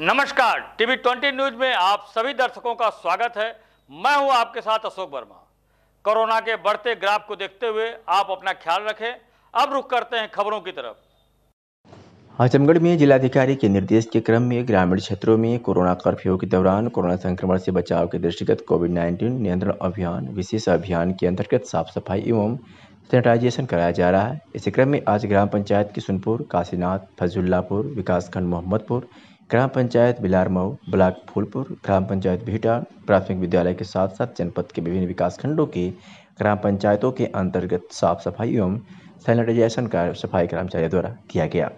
नमस्कार TV twenty news में आप सभी दर्शकों का स्वागत है मैं हूं आपके साथ अशोक वर्मा कोरोना के बढ़ते ग्राफ को देखते हुए आप अपना ख्याल रखें अब रुख करते हैं खबरों की तरफ आजमगढ़ में जिलाधिकारी के निर्देश के क्रम में ग्रामीण क्षेत्रों में कोरोना कर्फ्यू के दौरान कोरोना संक्रमण से बचाव के दृष्टिगत कोविड नाइन्टीन नियंत्रण अभियान विशेष अभियान के अंतर्गत साफ सफाई एवं सैनिटाइजेशन कराया जा रहा है इसी क्रम में आज ग्राम पंचायत किशनपुर काशीनाथ फजुल्लापुर विकासखंड मोहम्मदपुर ग्राम पंचायत बिलारमऊ ब्लॉक फूलपुर ग्राम पंचायत भीटा प्राथमिक विद्यालय के साथ साथ जनपद के विभिन्न विकासखंडों के ग्राम पंचायतों के अंतर्गत साफ सफाई एवं सैनिटाइजेशन का सफाई कर्मचारियों द्वारा किया गया